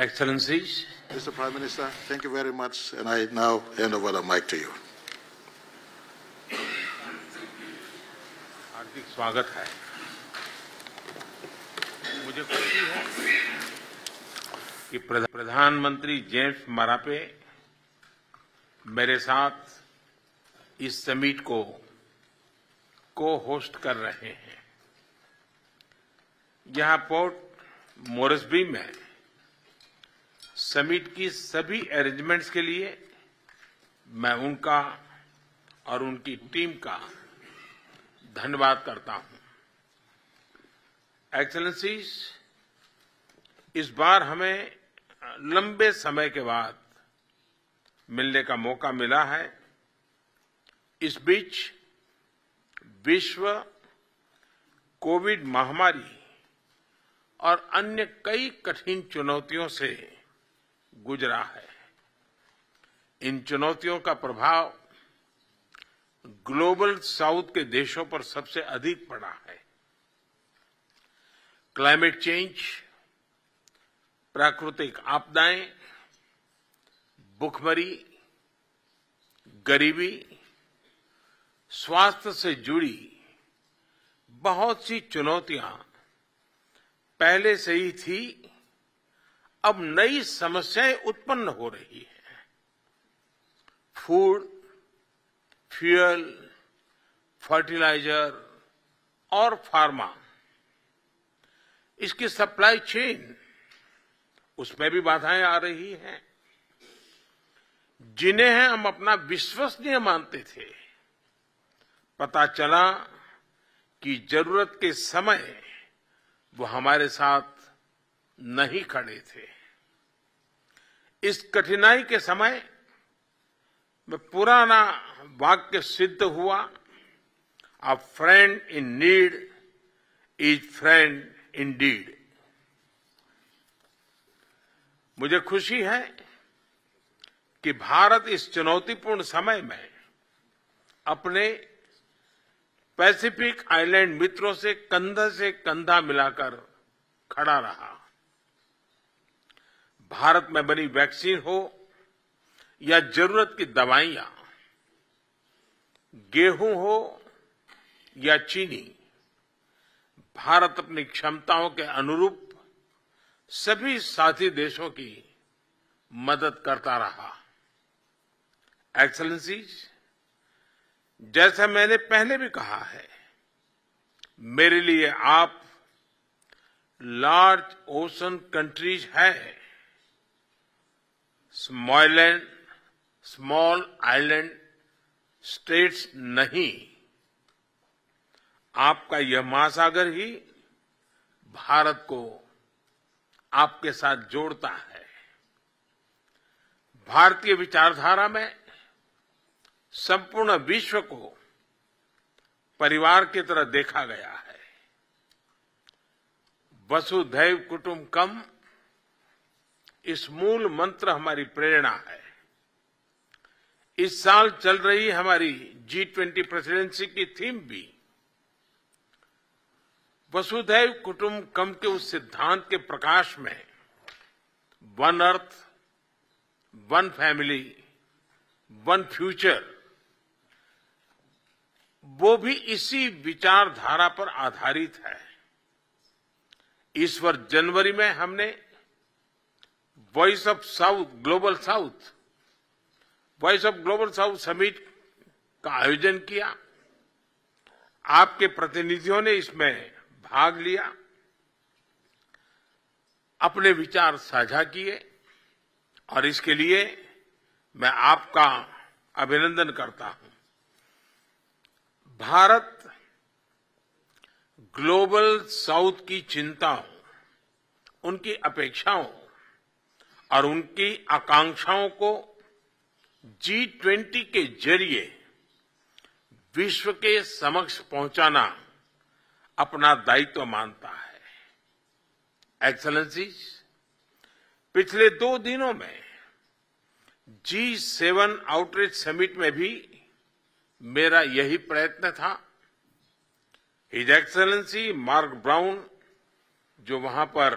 Excellencies. Mr. Prime Minister, thank you very much, and I now hand over the mic to you. हार्दिक स्वागत है मुझे खुशी है कि प्रधानमंत्री जेम्स मरापे मेरे साथ इस समिट को को होस्ट कर रहे हैं यहां पोर्ट मोरसबी में समिट की सभी अरेंजमेंट्स के लिए मैं उनका और उनकी टीम का धन्यवाद करता हूं एक्सलेंसीज इस बार हमें लंबे समय के बाद मिलने का मौका मिला है इस बीच विश्व कोविड महामारी और अन्य कई कठिन चुनौतियों से गुजरा है इन चुनौतियों का प्रभाव ग्लोबल साउथ के देशों पर सबसे अधिक पड़ा है क्लाइमेट चेंज प्राकृतिक आपदाएं भुखमरी गरीबी स्वास्थ्य से जुड़ी बहुत सी चुनौतियां पहले से ही थी अब नई समस्याएं उत्पन्न हो रही है फूड फ्यूल फर्टिलाइजर और फार्मा इसकी सप्लाई चेन उसमें भी बाधाएं आ रही हैं जिन्हें हम अपना विश्वसनीय मानते थे पता चला कि जरूरत के समय वो हमारे साथ नहीं खड़े थे इस कठिनाई के समय में पुराना वाक्य सिद्ध हुआ a friend in need is friend in deed मुझे खुशी है कि भारत इस चुनौतीपूर्ण समय में अपने पैसिफिक आइलैंड मित्रों से कंधे से कंधा मिलाकर खड़ा रहा भारत में बनी वैक्सीन हो या जरूरत की दवाइयां गेहूं हो या चीनी भारत अपनी क्षमताओं के अनुरूप सभी साथी देशों की मदद करता रहा एक्सलेंसीज जैसा मैंने पहले भी कहा है मेरे लिए आप लार्ज ओशन कंट्रीज है स्मॉल स्मॉल आइलैंड स्टेट्स नहीं आपका यह महासागर ही भारत को आपके साथ जोड़ता है भारतीय विचारधारा में संपूर्ण विश्व को परिवार की तरह देखा गया है वसुधैव कुटुंबकम इस मूल मंत्र हमारी प्रेरणा है इस साल चल रही हमारी जी ट्वेंटी प्रेसिडेंसी की थीम भी वसुधैव कुटुम्ब कम के उस सिद्धांत के प्रकाश में one earth one family one future वो भी इसी विचारधारा पर आधारित है इस वर्ष जनवरी में हमने Voice of South Global South Voice of Global South Summit का आयोजन किया आपके प्रतिनिधियों ने इसमें भाग लिया अपने विचार साझा किए और इसके लिए मैं आपका अभिनंदन करता हूं भारत ग्लोबल साउथ की चिंताओं उनकी अपेक्षाओं और उनकी आकांक्षाओं को जी ट्वेंटी के जरिए विश्व के समक्ष पहुंचाना अपना दायित्व मानता है एक्सलेंसीज पिछले दो दिनों में जी सेवन आउटरीच समिट में भी मेरा यही प्रयत्न था हिज एक्सलेंसी मार्क ब्राउन जो वहां पर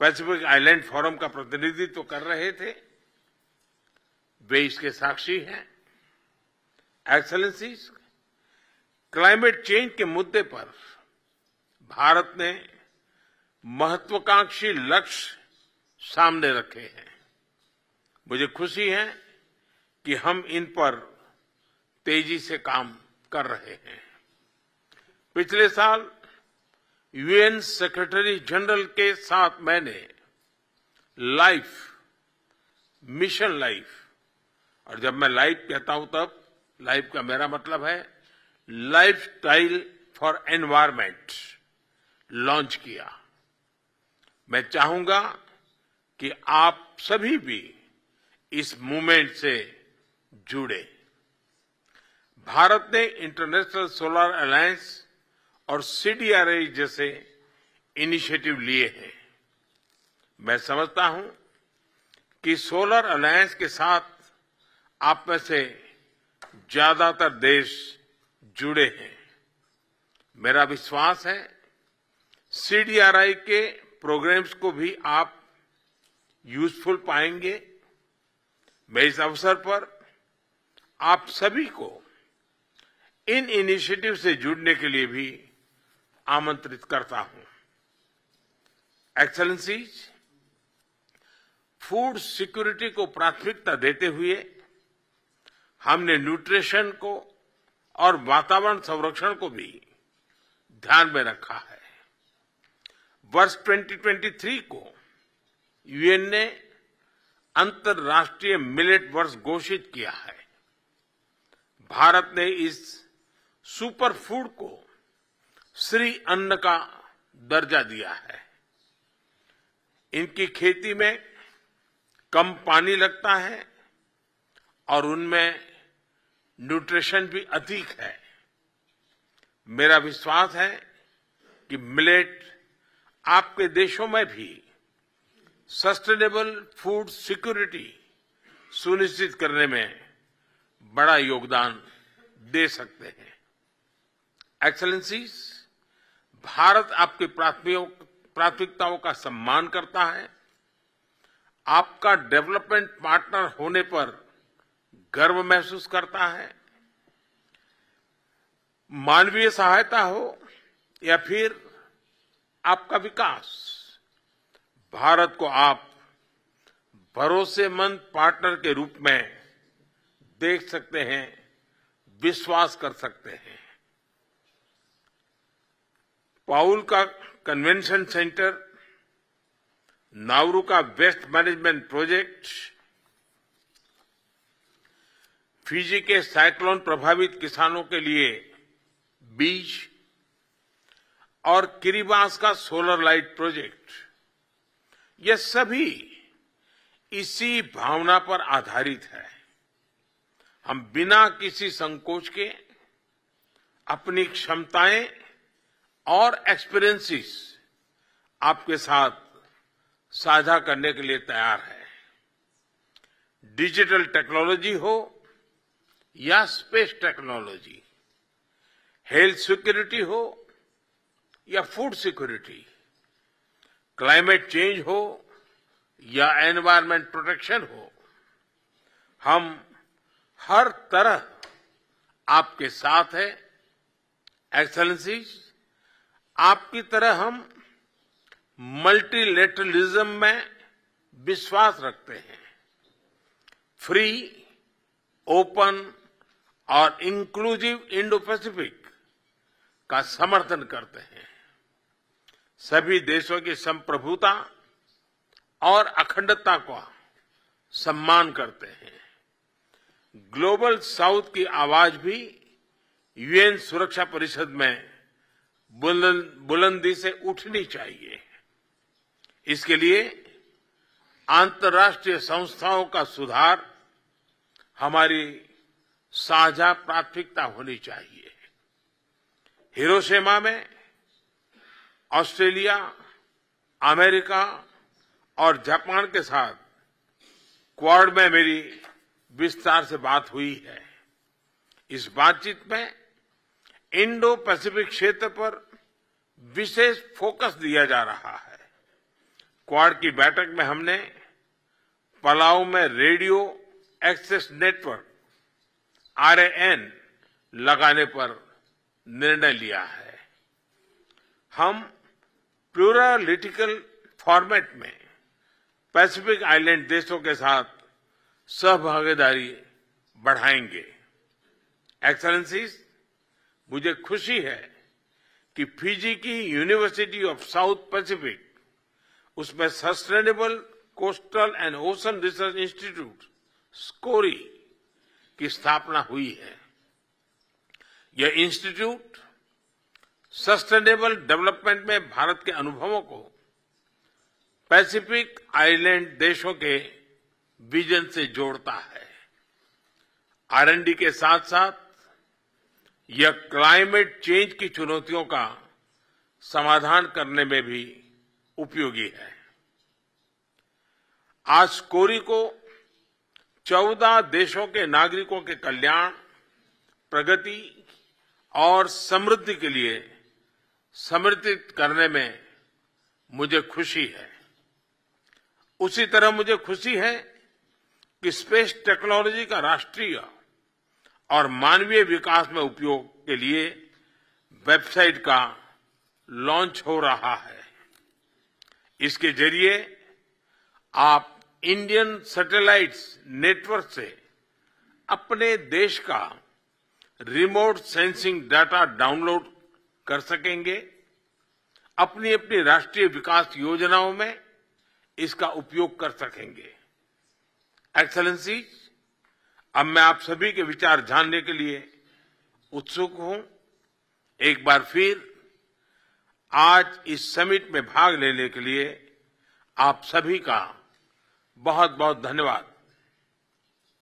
पैसिफिक आइलैंड फोरम का प्रतिनिधित्व तो कर रहे थे वे इसके साक्षी हैं एक्सलेंसीज क्लाइमेट चेंज के मुद्दे पर भारत ने महत्वाकांक्षी लक्ष्य सामने रखे हैं मुझे खुशी है कि हम इन पर तेजी से काम कर रहे हैं पिछले साल यूएन सेक्रेटरी जनरल के साथ मैंने लाइफ मिशन लाइफ और जब मैं लाइफ कहता हूं तब लाइफ का मेरा मतलब है lifestyle for environment launch किया मैं चाहूंगा कि आप सभी भी इस मूवमेंट से जुड़े भारत ने इंटरनेशनल सोलर अलायंस और सीडीआरए जैसे इनिशिएटिव लिए हैं मैं समझता हूं कि सोलर अलायंस के साथ आप में से ज्यादातर देश जुड़े हैं मेरा विश्वास है सीडीआरआई के प्रोग्राम्स को भी आप यूजफुल पाएंगे मैं इस अवसर पर आप सभी को इन इनिशिएटिव से जुड़ने के लिए भी आमंत्रित करता हूं एक्सलेंसीज फूड सिक्योरिटी को प्राथमिकता देते हुए हमने न्यूट्रिशन को और वातावरण संरक्षण को भी ध्यान में रखा है वर्ष 2023 को यूएन ने अंतर्राष्ट्रीय मिलेट वर्ष घोषित किया है भारत ने इस सुपर फूड को श्री अन्न का दर्जा दिया है इनकी खेती में कम पानी लगता है और उनमें न्यूट्रिशन भी अधिक है मेरा विश्वास है कि मिलेट आपके देशों में भी सस्टेनेबल फूड सिक्योरिटी सुनिश्चित करने में बड़ा योगदान दे सकते हैं एक्सलेंसीज़ भारत आपकी प्राथमिकताओं का सम्मान करता है आपका डेवलपमेंट पार्टनर होने पर गर्व महसूस करता है मानवीय सहायता हो या फिर आपका विकास भारत को आप भरोसेमंद पार्टनर के रूप में देख सकते हैं विश्वास कर सकते हैं पाउल का कन्वेंशन सेंटर नावरू का वेस्ट मैनेजमेंट प्रोजेक्ट फिजी के साइक्लोन प्रभावित किसानों के लिए बीज और किरीबास का सोलर लाइट प्रोजेक्ट ये सभी इसी भावना पर आधारित है हम बिना किसी संकोच के अपनी क्षमताएं और एक्सपीरियंसेस आपके साथ साझा करने के लिए तैयार है डिजिटल टेक्नोलॉजी हो या स्पेस टेक्नोलॉजी हेल्थ सिक्योरिटी हो या फूड सिक्योरिटी क्लाइमेट चेंज हो या एनवायरमेंट प्रोटेक्शन हो हम हर तरह आपके साथ हैं एक्सलेंसीज़ आपकी तरह हम मल्टीलेटरलिज्म में विश्वास रखते हैं फ्री ओपन और इंक्लूसिव इंडो पैसिफिक का समर्थन करते हैं सभी देशों की संप्रभुता और अखंडता का सम्मान करते हैं ग्लोबल साउथ की आवाज भी यूएन सुरक्षा परिषद में बुलंदी से उठनी चाहिए इसके लिए अंतर्राष्ट्रीय संस्थाओं का सुधार हमारी साझा प्राथमिकता होनी चाहिए हिरोशिमा में ऑस्ट्रेलिया अमेरिका और जापान के साथ क्वाड में मेरी विस्तार से बात हुई है इस बातचीत में इंडो पैसिफिक क्षेत्र पर विशेष फोकस दिया जा रहा है क्वाड की बैठक में हमने पलाव में रेडियो एक्सेस नेटवर्क आरएएन लगाने पर निर्णय लिया है हम प्यूरालिटिकल फॉर्मेट में पैसिफिक आइलैंड देशों के साथ सहभागीदारी बढ़ाएंगे एक्सलेंसीज़ मुझे खुशी है कि फिजी की यूनिवर्सिटी ऑफ साउथ पैसिफिक उसमें Sustainable Coastal and Ocean Research Institute SCORI की स्थापना हुई है यह इंस्टीट्यूट सस्टेनेबल डेवलपमेंट में भारत के अनुभवों को पैसिफिक आइलैंड देशों के विजन से जोड़ता है आरएनडी के साथ साथ यह क्लाइमेट चेंज की चुनौतियों का समाधान करने में भी उपयोगी है आज कोरी को 14 देशों के नागरिकों के कल्याण प्रगति और समृद्धि के लिए समर्पित करने में मुझे खुशी है उसी तरह मुझे खुशी है कि स्पेस टेक्नोलॉजी का राष्ट्रीय और मानवीय विकास में उपयोग के लिए वेबसाइट का लॉन्च हो रहा है इसके जरिए आप इंडियन सैटेलाइट्स नेटवर्क से अपने देश का रिमोट सेंसिंग डाटा डाउनलोड कर सकेंगे अपनी अपनी राष्ट्रीय विकास योजनाओं में इसका उपयोग कर सकेंगे एक्सलेंसी अब मैं आप सभी के विचार जानने के लिए उत्सुक हूं एक बार फिर आज इस समिट में भाग लेने के लिए आप सभी का बहुत बहुत धन्यवाद